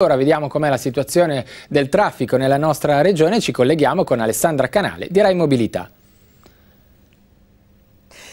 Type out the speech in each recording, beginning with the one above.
Ora vediamo com'è la situazione del traffico nella nostra regione e ci colleghiamo con Alessandra Canale di Rai Mobilità.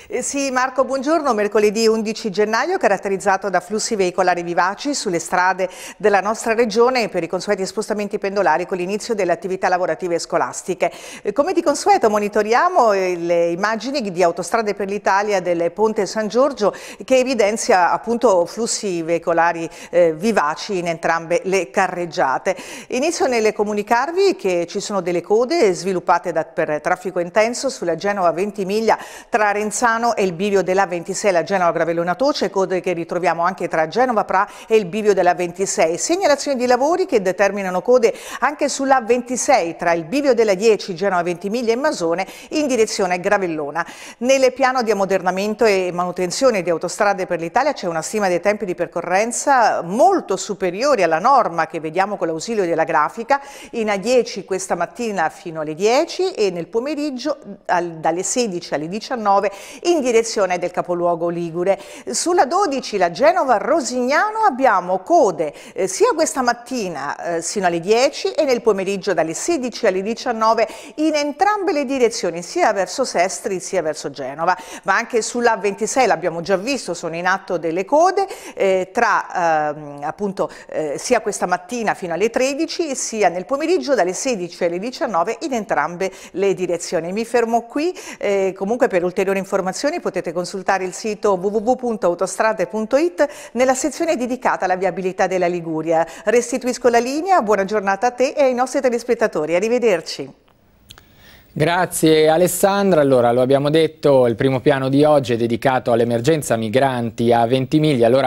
Eh, sì, Marco, buongiorno. Mercoledì 11 gennaio, caratterizzato da flussi veicolari vivaci sulle strade della nostra regione per i consueti spostamenti pendolari con l'inizio delle attività lavorative e scolastiche. Eh, come di consueto monitoriamo eh, le immagini di Autostrade per l'Italia del Ponte San Giorgio che evidenzia appunto flussi veicolari eh, vivaci in entrambe le carreggiate. Inizio nel comunicarvi che ci sono delle code sviluppate da, per traffico intenso sulla Genova 20 miglia tra Renzano Milano e il bivio della 26, la Genova Gravellona Toce, code che ritroviamo anche tra Genova Pra e il bivio della 26. Segnalazioni di lavori che determinano code anche sulla 26 tra il bivio della 10 Genova 20 miglia e Masone in direzione Gravellona. Nel piano di ammodernamento e manutenzione di autostrade per l'Italia c'è una stima dei tempi di percorrenza molto superiore alla norma che vediamo con l'ausilio della grafica in A10 questa mattina fino alle 10 e nel pomeriggio dalle 16 alle 19 in direzione del capoluogo Ligure. Sulla 12, la Genova-Rosignano, abbiamo code eh, sia questa mattina eh, sino alle 10 e nel pomeriggio dalle 16 alle 19 in entrambe le direzioni, sia verso Sestri sia verso Genova, ma anche sulla 26 l'abbiamo già visto, sono in atto delle code eh, tra ehm, appunto eh, sia questa mattina fino alle 13 sia nel pomeriggio dalle 16 alle 19 in entrambe le direzioni. Mi fermo qui eh, comunque per ulteriori informazioni informazioni potete consultare il sito www.autostrade.it nella sezione dedicata alla viabilità della Liguria. Restituisco la linea, buona giornata a te e ai nostri telespettatori. Arrivederci. Grazie Alessandra, allora lo abbiamo detto, il primo piano di oggi è dedicato all'emergenza migranti a Ventimiglia. Allora...